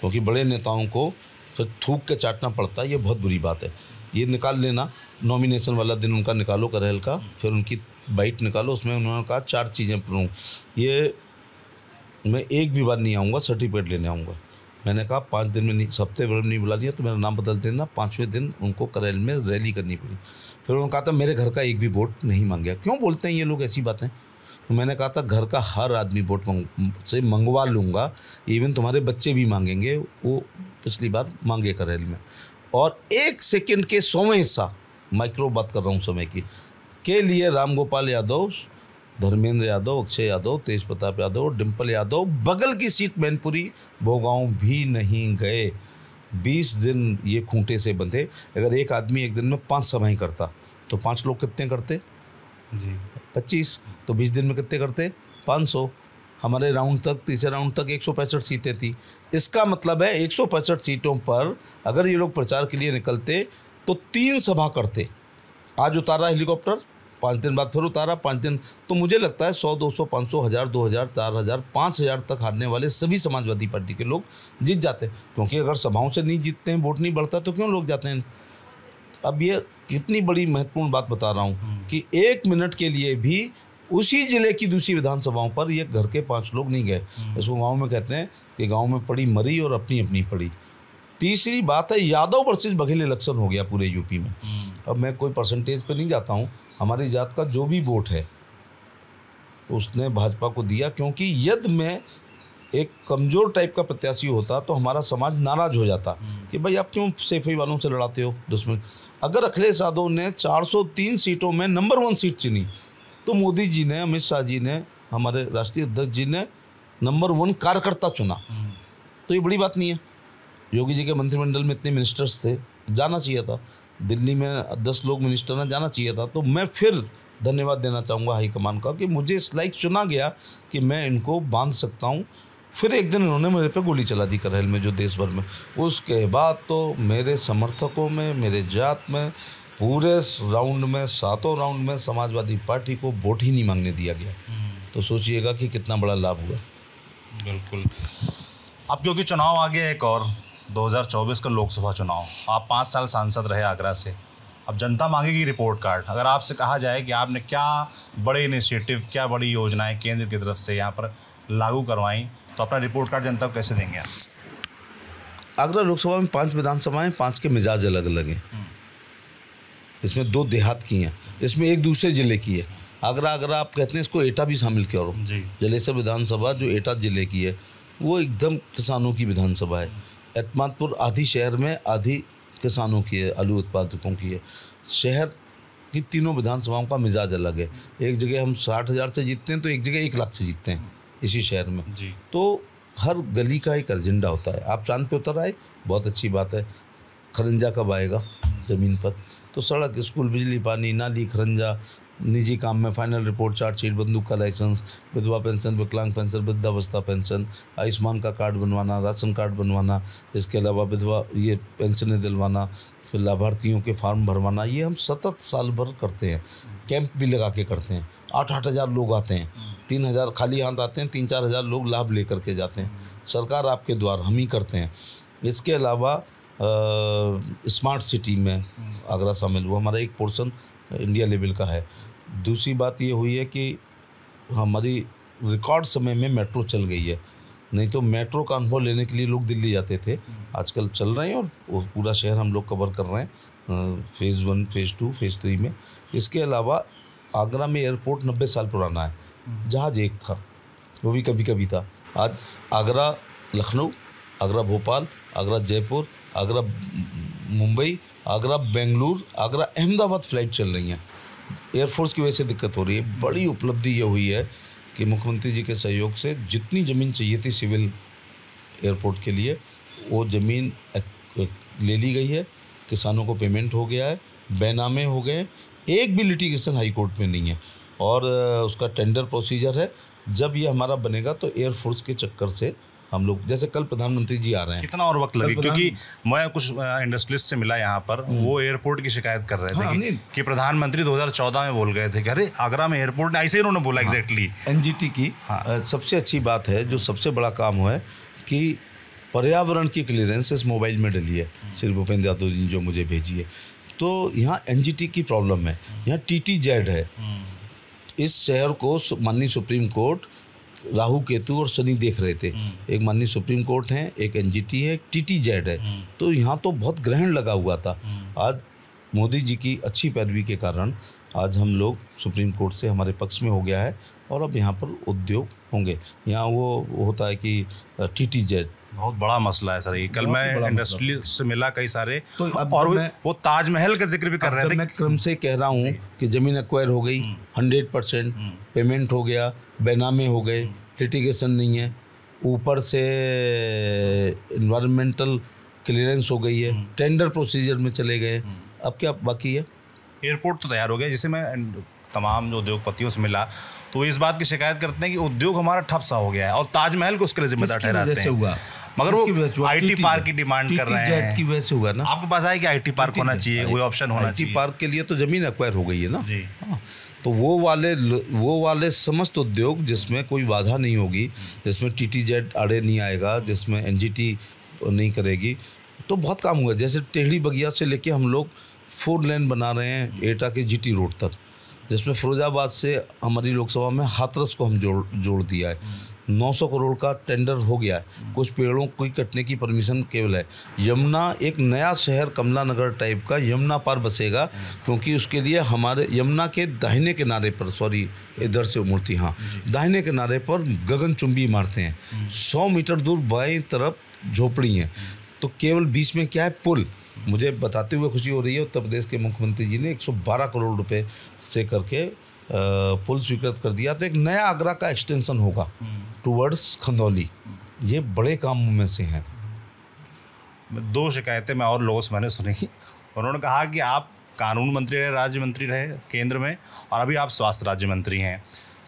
क्योंकि तो बड़े नेताओं को फिर थूक के चाटना पड़ता है ये बहुत बुरी बात है ये निकाल लेना नॉमिनेशन वाला दिन उनका निकालो करहल का फिर उनकी बाइट निकालो उसमें उन्होंने कहा चार चीज़ें पढ़ूँ ये मैं एक भी बार नहीं आऊँगा सर्टिफिकेट लेने आऊँगा मैंने कहा पाँच दिन में नहीं हफ्ते भर नहीं बुला लिया तो मेरा नाम बदल देना पाँचवें दिन उनको करहल में रैली करनी पड़ी फिर उन्होंने कहा था मेरे घर का एक भी वोट नहीं मांगा क्यों बोलते हैं ये लोग ऐसी बातें तो मैंने कहा था घर का हर आदमी वोट मंग, से मंगवा लूँगा इवन तुम्हारे बच्चे भी मांगेंगे वो पिछली बार मांगे कर रैली में और एक सेकंड के सौवें हिस्सा माइक्रो बात कर रहा हूँ समय की के लिए राम गोपाल यादव धर्मेंद्र यादव अक्षय यादव तेज प्रताप यादव डिम्पल यादव बगल की सीट मैनपुरी भोगांव भी नहीं गए बीस दिन ये खूंटे से बंधे अगर एक आदमी एक दिन में पाँच सभाएँ करता तो पाँच लोग कितने करते जी पच्चीस तो बीस दिन में कितने करते पाँच सौ हमारे राउंड तक तीसरे राउंड तक एक सौ पैंसठ सीटें थी इसका मतलब है एक सौ पैंसठ सीटों पर अगर ये लोग प्रचार के लिए निकलते तो तीन सभा करते आज उतारा हेलीकॉप्टर पाँच दिन बाद फिर उतारा पाँच दिन तो मुझे लगता है सौ दो सौ पाँच सौ हज़ार दो हज़ार चार हज़ार पाँच हज़ार तक हारने वाले सभी समाजवादी पार्टी के लोग जीत जाते हैं क्योंकि अगर सभाओं से नहीं जीतते हैं वोट नहीं बढ़ता तो क्यों लोग जाते हैं अब ये कितनी बड़ी महत्वपूर्ण बात बता रहा हूँ हम्म। कि एक मिनट के लिए भी उसी जिले की दूसरी विधानसभाओं पर ये घर के पाँच लोग नहीं गए हम्म। इसको गाँव में कहते हैं कि गाँव में पड़ी मरी और अपनी अपनी पड़ी तीसरी बात है यादव वर्सेज बघेल इलेक्शन हो गया पूरे यूपी में हम्म। अब मैं कोई परसेंटेज पर नहीं जाता हूँ हमारी जात का जो भी वोट है उसने भाजपा को दिया क्योंकि यद मैं एक कमज़ोर टाइप का प्रत्याशी होता तो हमारा समाज नाराज हो जाता कि भाई आप क्यों सेफई वालों से लड़ाते हो दुश्मन अगर अखिलेश यादव ने 403 सीटों में नंबर वन सीट चुनी तो मोदी जी ने अमित शाह जी ने हमारे राष्ट्रीय अध्यक्ष जी ने नंबर वन कार्यकर्ता चुना तो ये बड़ी बात नहीं है योगी जी के मंत्रिमंडल में इतने मिनिस्टर्स थे जाना चाहिए था दिल्ली में दस लोग मिनिस्टर ने जाना चाहिए था तो मैं फिर धन्यवाद देना चाहूँगा हाईकमान का कि मुझे इस लाइक चुना गया कि मैं इनको बांध सकता हूँ फिर एक दिन इन्होंने मेरे पे गोली चला दी करहल में जो देश भर में उसके बाद तो मेरे समर्थकों में मेरे जात में पूरे राउंड में सातों राउंड में समाजवादी पार्टी को वोट ही नहीं मांगने दिया गया हम्म। तो सोचिएगा कि कितना बड़ा लाभ हुआ बिल्कुल अब क्योंकि चुनाव आ गया एक और 2024 का लोकसभा चुनाव आप पाँच साल सांसद रहे आगरा से अब जनता मांगेगी रिपोर्ट कार्ड अगर आपसे कहा जाए कि आपने क्या बड़े इनिशिएटिव क्या बड़ी योजनाएं केंद्र की तरफ से यहाँ पर लागू करवाई तो अपना रिपोर्ट कार्ड जनता को कैसे देंगे आप आगरा लोकसभा में पांच विधानसभाएं पांच के मिजाज अलग अलग हैं हम्म। इसमें दो देहात की हैं इसमें एक दूसरे ज़िले की है आगरा आगरा आप कहते हैं इसको एटा भी शामिल करो जलेसर विधानसभा जो एटा ज़िले की है वो एकदम किसानों की विधानसभा है एतमादपुर आधी शहर में आधी किसानों की है आलू उत्पादकों की है शहर की तीनों विधानसभाओं का मिजाज अलग है एक जगह हम साठ हज़ार से जीतते हैं तो एक जगह एक लाख से जीतते हैं इसी शहर में जी तो हर गली का एक एजेंडा होता है आप चांद पे उतर आए बहुत अच्छी बात है खरंजा कब आएगा ज़मीन पर तो सड़क स्कूल बिजली पानी नाली खरंजा निजी काम में फाइनल रिपोर्ट चार्जशीट बंदूक का लाइसेंस विधवा पेंशन विकलांग पेंशन वृद्धावस्था पेंशन आयुष्मान का कार्ड बनवाना राशन कार्ड बनवाना इसके अलावा विधवा ये पेंशनें दिलवाना फिर लाभार्थियों के फॉर्म भरवाना ये हम सतत साल भर करते हैं कैंप भी लगा के करते हैं आठ आठ हज़ार लोग आते हैं तीन हज़ार खाली हाथ आते हैं तीन चार हज़ार लोग लाभ ले करके जाते हैं सरकार आपके द्वार हम ही करते हैं इसके अलावा स्मार्ट सिटी में आगरा शामिल हुआ हमारा एक पोर्शन इंडिया लेवल का है दूसरी बात ये हुई है कि हमारी रिकॉर्ड समय में मेट्रो चल गई है नहीं तो मेट्रो का अनुभव लेने के लिए लोग दिल्ली जाते थे हम्म। आजकल चल रहे हैं और पूरा शहर हम लोग कवर कर रहे हैं phase one phase two phase three में इसके अलावा आगरा में एयरपोर्ट नब्बे साल पुराना है हम्म। जहाज एक था वो भी कभी कभी था आज आगरा लखनऊ आगरा भोपाल आगरा जयपुर आगरा मुंबई आगरा बेंगलुरु आगरा अहमदाबाद फ़्लाइट चल रही हैं एयरफोर्स की वजह से दिक्कत हो रही है बड़ी उपलब्धि ये हुई है कि मुख्यमंत्री जी के सहयोग से जितनी ज़मीन चाहिए थी सिविल एयरपोर्ट के लिए वो ज़मीन ले ली गई है किसानों को पेमेंट हो गया है बैनामे हो गए एक भी लिटिगेशन हाई कोर्ट में नहीं है और उसका टेंडर प्रोसीजर है जब ये हमारा बनेगा तो एयरफोर्स के चक्कर से हम लोग जैसे कल प्रधानमंत्री जी आ रहे हैं कितना और वक्त लगे क्योंकि मैं कुछ इंडस्ट्रियलिस्ट से मिला यहाँ पर हम्म। वो एयरपोर्ट की शिकायत कर रहे थे हाँ, कि, कि प्रधानमंत्री 2014 में बोल गए थे कि अरे आगरा में एयरपोर्ट ने ऐसे उन्होंने बोला एग्जैक्टली हाँ। एनजीटी की हाँ। सबसे अच्छी बात है जो सबसे बड़ा काम है कि पर्यावरण की क्लियरेंस इस मोबाइल में डली है श्री भूपेंद्र यादव जी जो मुझे भेजी है तो यहाँ एन की प्रॉब्लम है यहाँ टी है हम्म। इस शहर को माननीय सुप्रीम कोर्ट राहु केतु और शनि देख रहे थे हम्म। एक माननीय सुप्रीम कोर्ट हैं एक एनजीटी है टी टी जेड है हम्म। तो यहाँ तो बहुत ग्रहण लगा हुआ था हम्म। आज मोदी जी की अच्छी पैरवी के कारण आज हम लोग सुप्रीम कोर्ट से हमारे पक्ष में हो गया है और अब यहाँ पर उद्योग होंगे यहाँ वो होता है कि टी टी जेड बहुत बड़ा मसला है सर ये कल मैं इंडस्ट्री से मिला कई सारे तो अब और मैं, वो ताजमहल का जिक्र भी कर रहे थे मैं क्रम से कह रहा हूँ कि ज़मीन अक्वायर हो गई हंड्रेड परसेंट पेमेंट हो गया बैनामे हो गए लिटिगेशन हम्म। नहीं है ऊपर से इन्वायरमेंटल क्लियरेंस हो गई है टेंडर हम्म। प्रोसीजर में चले गए हम्म। अब क्या बाकी है एयरपोर्ट तो तैयार हो गया जिसे मैं तमाम जो उद्योगपतियों से मिला तो इस बात की शिकायत करते हैं कि उद्योग हमारा ठप सा हो गया है और ताजमहल को उसके लिए जिम्मेदार ठहराते हैं हुआ मगर वो आईटी पार्क की डिमांड कर रहे हैं की वजह से हुआ ना आपके पास आया कि आईटी पार्क होना चाहिए कोई ऑप्शन होना चाहिए पार्क के लिए तो जमीन एक्वायर हो गई है ना हाँ, तो वो वाले वो वाले समस्त उद्योग जिसमें कोई बाधा नहीं होगी जिसमें टी टी जेड आड़े नहीं आएगा जिसमें एन जी टी नहीं करेगी तो बहुत काम हुआ जैसे टेढ़ी बगिया से लेके हम लोग फोर लेन बना रहे हैं एटा के जीटी रोड तक जिसमें फिरोजाबाद से हमारी लोकसभा में हाथरस को हम जोड़ जोड़ दिया है 900 करोड़ का टेंडर हो गया है कुछ पेड़ों को कटने की परमिशन केवल है यमुना एक नया शहर कमला नगर टाइप का यमुना पार बसेगा क्योंकि उसके लिए हमारे यमुना के दाहिने किनारे पर सॉरी इधर से मूर्ति हाँ दाहिने किनारे पर चुंबी मारते हैं सौ मीटर दूर बाई तरफ झोपड़ी हैं तो केवल बीच में क्या है पुल मुझे बताते हुए खुशी हो रही है उत्तर प्रदेश के मुख्यमंत्री जी ने 112 करोड़ रुपए से करके पुल स्वीकृत कर दिया तो एक नया आगरा का एक्सटेंशन होगा टूवर्ड्स खंदौली ये बड़े काम में से हैं दो शिकायतें मैं और लोगों से मैंने सुनी उन्होंने कहा कि आप कानून मंत्री रहे राज्य मंत्री रहे केंद्र में और अभी आप स्वास्थ्य राज्य मंत्री हैं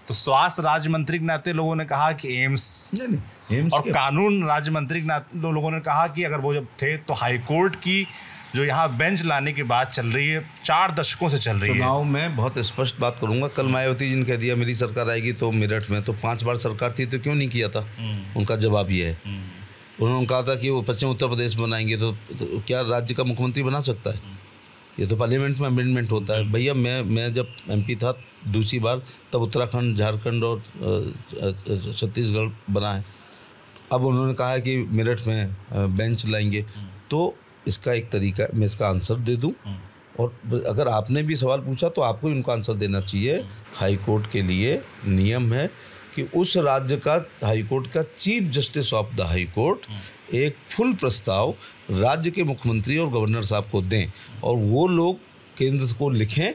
तो स्वास्थ्य राज्य मंत्री के नाते लोगों ने कहा कि एम्स नहीं, नहीं, एम्स और कानून राज्य मंत्री के नाते लोगों ने कहा कि अगर वो जब थे तो हाईकोर्ट की जो यहाँ बेंच लाने की बात चल रही है चार दशकों से चल रही है चुनाव में बहुत स्पष्ट बात करूंगा कल मायावती जी ने कह दिया मेरी सरकार आएगी तो मेरठ में तो पांच बार सरकार थी तो क्यों नहीं किया था हम्म। उनका जवाब ये है हम्म। उन्होंने कहा था कि वो पश्चिम उत्तर प्रदेश बनाएंगे तो, तो क्या राज्य का मुख्यमंत्री बना सकता है हम्म। ये तो पार्लियामेंट में अमेंडमेंट होता है भैया मैं मैं जब एम था दूसरी बार तब उत्तराखंड झारखंड और छत्तीसगढ़ बना है अब उन्होंने कहा है कि मेरठ में बेंच लाएंगे तो इसका एक तरीका मैं इसका आंसर दे दूँ हम्म। और अगर आपने भी सवाल पूछा तो आपको ही उनका आंसर देना चाहिए हाई कोर्ट के लिए नियम है कि उस राज्य का हाई कोर्ट का chief justice of the high court हम्म। एक फुल प्रस्ताव राज्य के मुख्यमंत्री और गवर्नर साहब को दें और वो लोग केंद्र को लिखें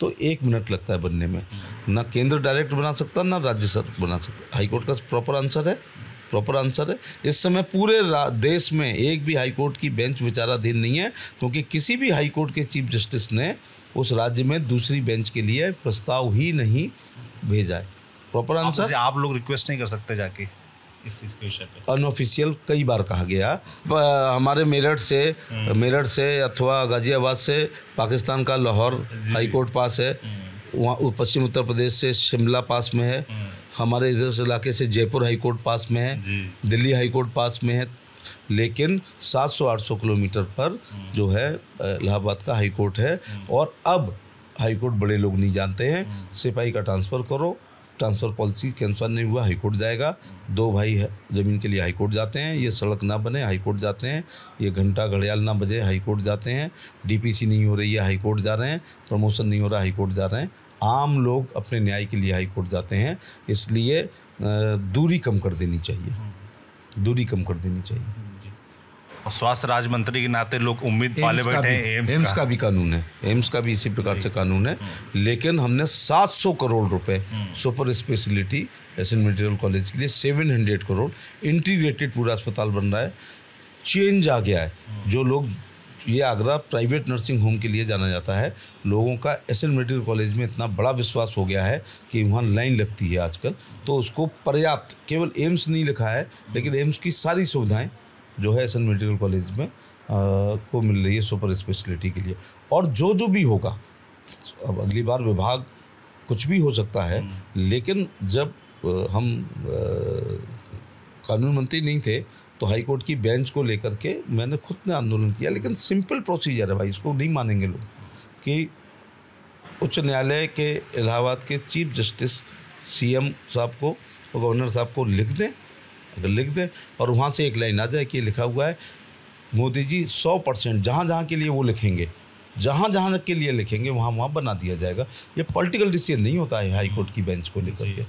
तो एक मिनट लगता है बनने में हम्म। ना केंद्र डायरेक्ट बना सकता ना राज्य सर बना सकता हाई कोर्ट का प्रॉपर आंसर है प्रॉपर आंसर है इस समय पूरे देश में एक भी हाई कोर्ट की बेंच विचाराधीन नहीं है क्योंकि किसी भी हाई कोर्ट के चीफ जस्टिस ने उस राज्य में दूसरी बेंच के लिए प्रस्ताव ही नहीं भेजा है प्रॉपर आंसर आप लोग रिक्वेस्ट नहीं कर सकते जाके इस अनऑफिशियल कई बार कहा गया हमारे मेरठ से हम्म। मेरठ से अथवा गाजियाबाद से पाकिस्तान का लाहौर हाईकोर्ट पास है हम्म। वहाँ पश्चिम उत्तर प्रदेश से शिमला पास में है हम्म। हमारे से इलाके से जयपुर हाई कोर्ट पास में है दिल्ली हाई कोर्ट पास में है लेकिन 700-800 किलोमीटर पर जो है इलाहाबाद का हाई कोर्ट है और अब हाई कोर्ट बड़े लोग नहीं जानते हैं सिपाही का ट्रांसफ़र करो ट्रांसफ़र पॉलिसी कैंसल नहीं हुआ हाईकोर्ट जाएगा दो भाई ज़मीन के लिए हाईकोर्ट जाते हैं ये सड़क ना बने हाईकोर्ट जाते हैं ये घंटा घड़ियाल ना बजे हाईकोर्ट जाते हैं डीपीसी नहीं हो रही है हाईकोर्ट जा रहे हैं प्रमोशन नहीं हो रहा हाईकोर्ट जा रहे हैं आम लोग अपने न्याय के लिए हाई कोर्ट जाते हैं इसलिए दूरी कम कर देनी चाहिए हम्म। दूरी कम कर देनी चाहिए हम्म, और स्वास्थ्य राज्य मंत्री के नाते लोग उम्मीद पाले बैठे हैं एम्स, एम्स का, का भी कानून है एम्स का भी इसी प्रकार से कानून है हम्म। लेकिन हमने 700 करोड़ रुपए super speciality S N medical college के लिए 700 करोड़ इंटीग्रेटेड पूरा अस्पताल बन रहा है चेंज आ गया है जो लोग ये आगरा प्राइवेट नर्सिंग होम के लिए जाना जाता है लोगों का एस एन मेडिकल कॉलेज में इतना बड़ा विश्वास हो गया है कि वहाँ लाइन लगती है आजकल तो उसको पर्याप्त केवल एम्स नहीं लिखा है लेकिन एम्स की सारी सुविधाएँ जो है एस एन मेडिकल कॉलेज में आ, को मिल रही है सुपर स्पेशलिटी के लिए और जो जो भी होगा अब अगली बार विभाग कुछ भी हो सकता है हम्म। लेकिन जब हम कानून मंत्री नहीं थे तो हाईकोर्ट की बेंच को लेकर के मैंने खुद ने आंदोलन किया लेकिन सिंपल प्रोसीजर है भाई इसको नहीं मानेंगे लोग कि उच्च न्यायालय के इलाहाबाद के चीफ जस्टिस सीएम साहब को और गवर्नर साहब को लिख दें अगर लिख दें और वहाँ से एक लाइन आ जाए कि लिखा हुआ है मोदी जी सौ परसेंट जहाँ जहाँ के लिए वो लिखेंगे जहाँ जहाँ के लिए लिखेंगे वहाँ वहाँ बना दिया जाएगा ये पॉलिटिकल डिसीजन नहीं होता है हाईकोर्ट की बेंच को लेकर के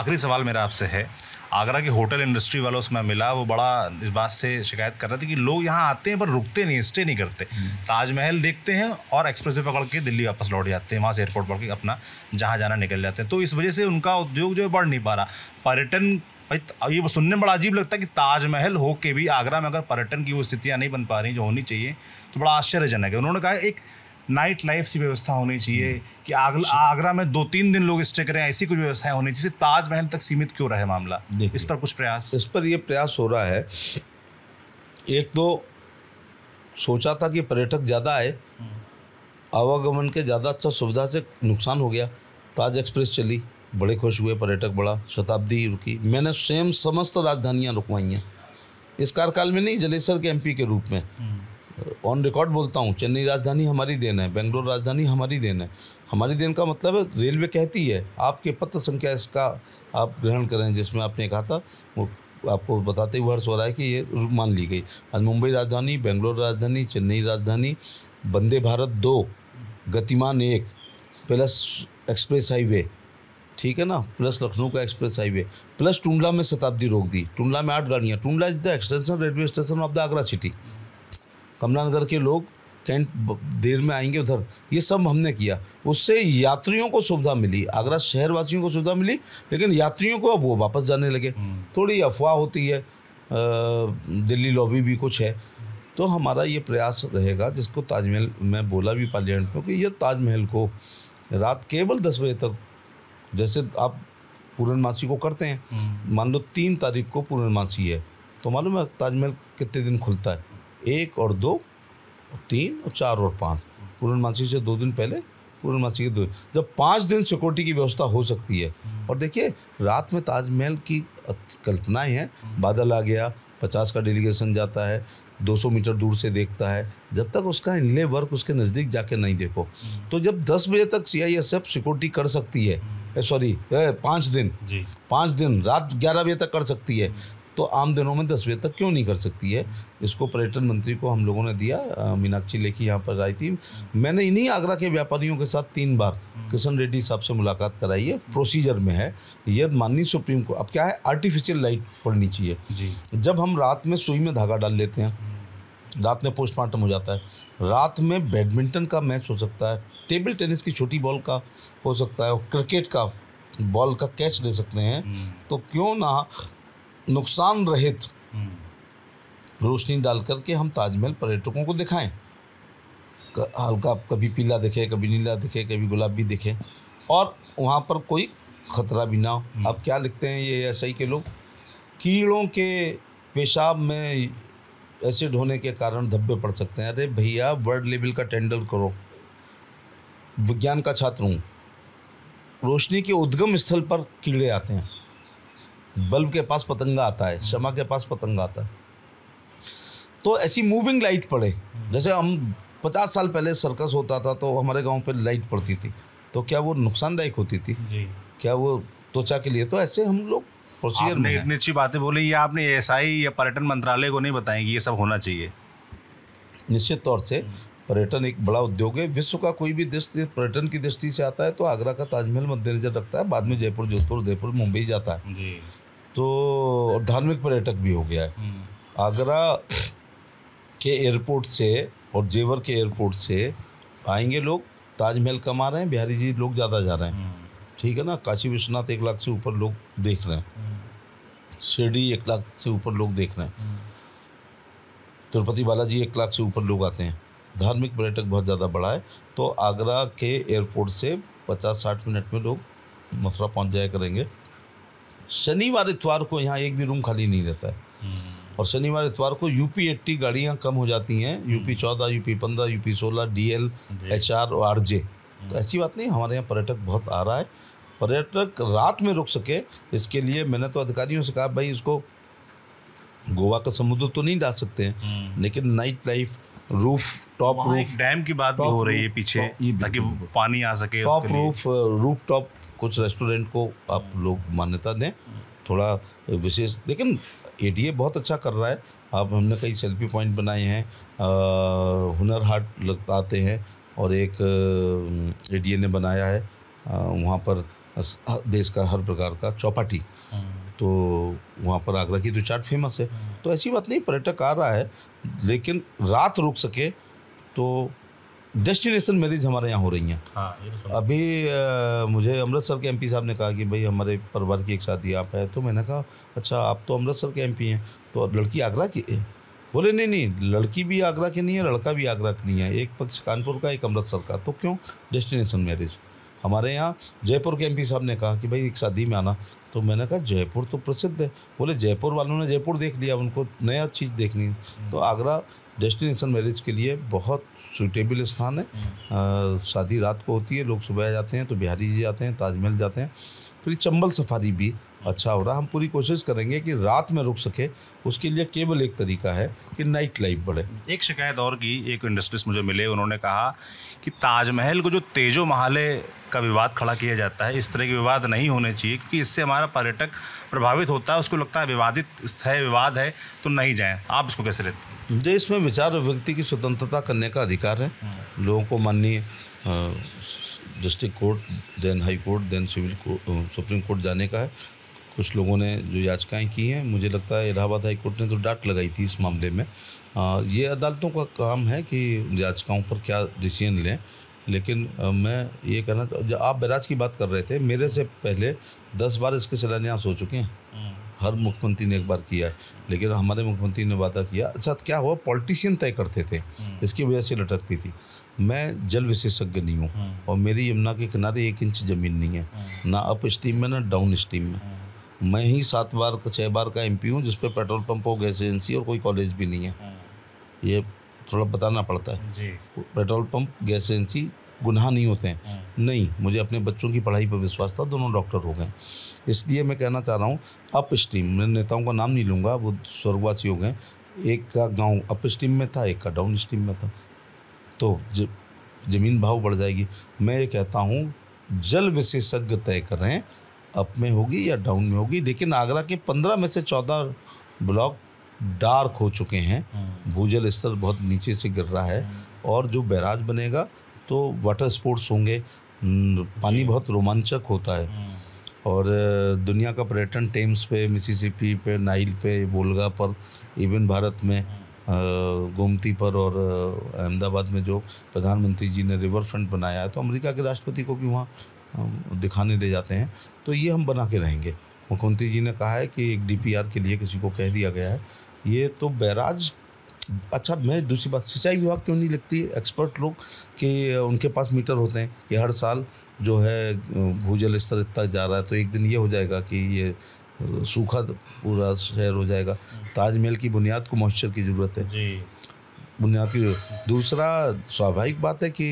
आखिरी सवाल मेरा आपसे है आगरा की होटल इंडस्ट्री वालों से मैं मिला वो बड़ा इस बात से शिकायत कर रहे थे कि लोग यहाँ आते हैं पर रुकते नहीं स्टे नहीं करते हम्म। ताजमहल देखते हैं और एक्सप्रेस पकड़ के दिल्ली वापस लौट जाते हैं वहाँ से एयरपोर्ट पकड़ के अपना जहाँ जाना निकल जाते हैं तो इस वजह से उनका उद्योग जो है बढ़ नहीं पा रहा पर्यटन ये सुनने में बड़ा अजीब लगता है कि ताजमहल हो के भी आगरा में अगर पर्यटन की वो स्थितियाँ नहीं बन पा रही जो होनी चाहिए तो बड़ा आश्चर्यजनक है उन्होंने कहा एक नाइट लाइफ सी व्यवस्था होनी चाहिए कि आगरा में दो तीन दिन लोग स्टे करें ऐसी कुछ व्यवस्थाएं होनी चाहिए सिर्फ ताजमहल तक सीमित क्यों रहे मामला इस पर कुछ प्रयास इस पर यह प्रयास हो रहा है एक तो सोचा था कि पर्यटक ज़्यादा आए आवागमन के ज़्यादा अच्छा सुविधा से नुकसान हो गया ताज एक्सप्रेस चली बड़े खुश हुए पर्यटक बड़ा शताब्दी रुकी मैंने सेम समस्त राजधानियाँ रुकवाई हैं इस कार्यकाल में नहीं जलेसर के एमपी के रूप में हम्म। ऑन रिकॉर्ड बोलता हूँ चेन्नई राजधानी हमारी देन है बेंगलोर राजधानी हमारी देन है हमारी देन का मतलब है रेलवे कहती है आपके पत्र संख्या इसका आप ग्रहण करें जिसमें आपने कहा था वो आपको बताते हुए हर्ष हो रहा है कि ये मान ली गई आज मुंबई राजधानी बेंगलोर राजधानी चेन्नई राजधानी वंदे भारत दो गतिमान एक प्लस एक्सप्रेस हाईवे ठीक है ना प्लस लखनऊ का एक्सप्रेस हाईवे प्लस टुंडला में शताब्दी रोक दी टुंडला में आठ गाड़ियाँ Tundla is the extension railway station of the Agra city Kamla Nagar के लोग कैंट देर में आएंगे उधर ये सब हमने किया उससे यात्रियों को सुविधा मिली आगरा शहरवासियों को सुविधा मिली लेकिन यात्रियों को अब वो वापस जाने लगे हम्म। थोड़ी अफवाह होती है दिल्ली लॉबी भी कुछ है तो हमारा ये प्रयास रहेगा जिसको ताजमहल मैं बोला भी पार्लियामेंट में कि यह ताजमहल को रात केवल दस बजे तक जैसे आप पूर्णमासी को करते हैं हम्म। मान लो तीन तारीख को पूर्णमासी है तो मालूम है ताजमहल कितने दिन खुलता है एक और दो और तीन और चार और पाँच पूर्णमासी से दो दिन पहले पूर्णमासी के दो जब पाँच दिन सिक्योरिटी की व्यवस्था हो सकती है हम्म। और देखिए रात में ताजमहल की कल्पनाएं हैं हम्म। बादल आ गया पचास का डेलीगेशन जाता है 200 मीटर दूर से देखता है जब तक उसका इनले वर्क उसके नज़दीक जाके नहीं देखो हम्म। तो जब 10 बजे तक C I S F security कर सकती है सॉरी पाँच दिन पाँच दिन रात ग्यारह बजे तक कर सकती है तो आम दिनों में दस बजे तक क्यों नहीं कर सकती है इसको पर्यटन मंत्री को हम लोगों ने दिया मीनाक्षी लेखी यहाँ पर आई थी मैंने इन्हीं आगरा के व्यापारियों के साथ तीन बार किशन रेड्डी साहब से मुलाकात कराई है प्रोसीजर में है यद माननीय सुप्रीम कोर्ट अब क्या है आर्टिफिशियल लाइट पड़नी चाहिए जब हम रात में सुई में धागा डाल लेते हैं रात में पोस्टमार्टम हो जाता है रात में बैडमिंटन का मैच हो सकता है टेबल टेनिस की छोटी बॉल का हो सकता है क्रिकेट का बॉल का कैच ले सकते हैं हम्म। तो क्यों ना नुकसान रहित हम्म। रोशनी डाल करके हम ताजमहल पर्यटकों को दिखाएं हल्का कभी पीला दिखे कभी नीला दिखे कभी गुलाबी दिखे और वहाँ पर कोई ख़तरा भी ना हो हम्म। अब क्या लिखते हैं ये ऐसे ही के लोग कीड़ों के पेशाब में एसिड होने के कारण धब्बे पड़ सकते हैं अरे भैया वर्ल्ड लेवल का टेंडर करो विज्ञान का छात्र हूँ रोशनी के उद्गम स्थल पर कीड़े आते हैं बल्ब के पास पतंगा आता है शमा के पास पतंगा आता है तो ऐसी मूविंग लाइट पड़े जैसे हम पचास साल पहले सर्कस होता था तो हमारे गांव पे लाइट पड़ती थी तो क्या वो नुकसानदायक होती थी क्या वो त्वचा के लिए तो ऐसे हम लोग प्रोसीजर में इतनी अच्छी बातें बोली ये आपने एस आई या पर्यटन मंत्रालय को नहीं बताएंगे ये सब होना चाहिए निश्चित तौर से पर्यटन एक बड़ा उद्योग है विश्व का कोई भी दृष्टि पर्यटन की दृष्टि से आता है तो आगरा का ताजमहल मद्देनजर रखता है बाद में जयपुर जोधपुर उदयपुर मुंबई जाता है तो धार्मिक पर्यटक भी हो गया है हम्म। आगरा के एयरपोर्ट से और जेवर के एयरपोर्ट से आएंगे लोग ताजमहल कमा रहे हैं बिहारी जी लोग ज़्यादा जा रहे हैं हम्म। ठीक है ना काशी विश्वनाथ एक लाख से ऊपर लोग देख रहे हैं हम्म। शिरडी एक लाख से ऊपर लोग देख रहे हैं तिरुपति बालाजी एक लाख से ऊपर लोग आते हैं धार्मिक पर्यटक बहुत ज़्यादा बढ़ा है तो आगरा के एयरपोर्ट से पचास साठ मिनट में लोग मथुरा पहुंच जाया करेंगे शनिवार इतवार को यहाँ एक भी रूम खाली नहीं रहता है हम्म। और शनिवार इतवार को यूपी एट्टी गाड़ियाँ कम हो जाती हैं यूपी चौदह यूपी पंद्रह यूपी सोलह डी एल एच आर और आर जे हम्म। तो ऐसी बात नहीं हमारे यहाँ पर्यटक बहुत आ रहा है पर्यटक रात में रुक सके इसके लिए मैंने तो अधिकारियों से कहा भाई इसको गोवा का समुद्र तो नहीं डाल सकते हैं हम्म। लेकिन night life roof top roof dam की बात भी हो रही है पीछे ताकि पानी आ सके टॉप रूफ रूफ टॉप कुछ रेस्टोरेंट को आप लोग मान्यता दें थोड़ा विशेष लेकिन ए बहुत अच्छा कर रहा है आप हमने कई सेल्फी पॉइंट बनाए हैं हुनर हाट आते हैं और एक ए ने बनाया है वहाँ पर देश का हर प्रकार का चौपाटी हम्म। तो वहाँ पर आगरा की दो चाट फेमस है हम्म। तो ऐसी बात नहीं पर्यटक आ रहा है लेकिन रात रुक सके तो डेस्टिनेशन मैरिज हमारे यहाँ हो रही हैं हाँ, तो अभी आ, मुझे अमृतसर के एमपी साहब ने कहा कि भाई हमारे परिवार की एक शादी आप है तो मैंने कहा अच्छा आप तो अमृतसर के एमपी हैं तो लड़की आगरा की है बोले नहीं नहीं लड़की भी आगरा की नहीं है लड़का भी आगरा की नहीं है एक पक्ष कानपुर का एक अमृतसर का तो क्यों डेस्टिनेशन मैरिज हमारे यहाँ जयपुर के एम साहब ने कहा कि भाई एक शादी में आना तो मैंने कहा जयपुर तो प्रसिद्ध है बोले जयपुर वालों ने जयपुर देख लिया उनको नया चीज़ देखनी है हम्म। तो आगरा डेस्टिनेशन मैरिज के लिए बहुत सूटेबल स्थान है हम्म। शादी रात को होती है लोग सुबह जाते हैं तो बिहारी जी जाते हैं ताजमहल जाते हैं फिर चंबल सफारी भी अच्छा हो रहा हम पूरी कोशिश करेंगे कि रात में रुक सके उसके लिए केवल एक तरीका है कि नाइट लाइफ बढ़े एक शिकायत और की एक इंडस्ट्रीज मुझे मिले उन्होंने कहा कि ताजमहल को जो तेजो महाले का विवाद खड़ा किया जाता है इस तरह के विवाद नहीं होने चाहिए क्योंकि इससे हमारा पर्यटक प्रभावित होता है उसको लगता है विवादित है विवाद है तो नहीं जाए आप इसको कैसे लेते हैं देश में विचार व्यक्ति की स्वतंत्रता करने का अधिकार है हम्म। लोगों को माननीय district court then high court then civil court supreme court जाने का है कुछ लोगों ने जो याचिकाएं की हैं मुझे लगता है इलाहाबाद हाई कोर्ट ने तो डांट लगाई थी इस मामले में आ, ये अदालतों का काम है कि याचिकाओं पर क्या डिसीजन लें लेकिन आ, मैं ये कहना जब आप बैराज की बात कर रहे थे मेरे से पहले दस बार इसके शिलान्यास हो चुके हैं हम्म। हर मुख्यमंत्री ने एक बार किया है लेकिन हमारे मुख्यमंत्री ने वादा किया अच्छा क्या हुआ पॉलिटिशियन तय करते थे हम्म। इसकी वजह से लटकती थी मैं जल विशेषज्ञ नहीं हूँ हम्म। और मेरी यमुना के किनारे एक इंच ज़मीन नहीं है ना अप स्टीम में ना डाउन स्टीम में मैं ही सात बार का छः बार का एमपी हूँ जिसपे पेट्रोल पंप हो गैस एजेंसी और कोई कॉलेज भी नहीं है हाँ। ये थोड़ा बताना पड़ता है जी। पेट्रोल पंप गैस एजेंसी गुनाह नहीं होते हैं हाँ। नहीं मुझे अपने बच्चों की पढ़ाई पर विश्वास था दोनों डॉक्टर हो गए इसलिए मैं कहना चाह रहा हूँ अप स्ट्रीम मैं नेताओं का नाम नहीं लूँगा वो स्वर्गवासी हो गए एक का गांव अप स्ट्रीम में था एक का डाउन स्ट्रीम में था तो ज़मीन भाव बढ़ जाएगी मैं ये कहता हूँ जल विशेषज्ञ तय करें अप में होगी या डाउन में होगी लेकिन आगरा के पंद्रह में से चौदह ब्लॉक डार्क हो चुके हैं हम्म। भूजल स्तर बहुत नीचे से गिर रहा है हम्म। और जो बैराज बनेगा तो वाटर स्पोर्ट्स होंगे पानी बहुत रोमांचक होता है हम्म। और दुनिया का पर्यटन टेम्स पे मिसिसिपी पे नाइल पे बोलगा पर इवन भारत में गोमती पर और अहमदाबाद में जो प्रधानमंत्री जी ने रिवर फ्रंट बनाया है तो अमेरिका के राष्ट्रपति को भी वहाँ दिखाने ले जाते हैं तो ये हम बना के रहेंगे मुख्यमंत्री जी ने कहा है कि एक डी के लिए किसी को कह दिया गया है ये तो बैराज अच्छा मैं दूसरी बात सिंचाई विभाग क्यों नहीं लगती एक्सपर्ट लोग कि उनके पास मीटर होते हैं कि हर साल जो है भूजल स्तर इतना जा रहा है तो एक दिन ये हो जाएगा कि ये सूखा पूरा शहर हो जाएगा हम्म। ताजमहल की बुनियाद को मॉइस्चर की ज़रूरत है जी बुनियादी दूसरा स्वाभाविक बात है कि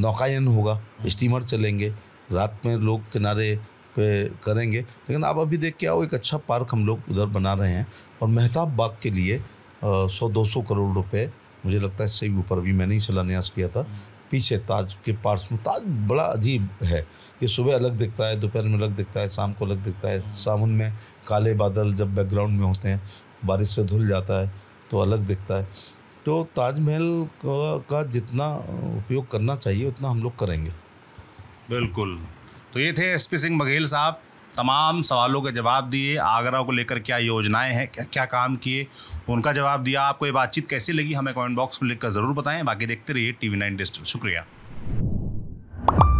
नौकायन होगा स्टीमर चलेंगे रात में लोग किनारे पे करेंगे लेकिन आप अभी देख के आओ एक अच्छा पार्क हम लोग उधर बना रहे हैं और मेहताब बाग के लिए सौ दो सौ करोड़ रुपए मुझे लगता है इससे भी ऊपर भी मैंने ही शिलान्यास किया था पीछे ताज के पार्ट्स में ताज बड़ा अजीब है ये सुबह अलग दिखता है दोपहर में अलग दिखता है शाम को अलग दिखता है सावन में काले बादल जब बैकग्राउंड में होते हैं बारिश से धुल जाता है तो अलग दिखता है तो ताजमहल का जितना उपयोग करना चाहिए उतना हम लोग करेंगे बिल्कुल तो ये थे एस पी सिंह बघेल साहब तमाम सवालों के जवाब दिए आगरा को लेकर क्या योजनाएं हैं क्या क्या काम किए उनका जवाब दिया आपको ये बातचीत कैसी लगी हमें कमेंट बॉक्स में लिखकर ज़रूर बताएं बाकी देखते रहिए टी वी नाइन डिजिटल शुक्रिया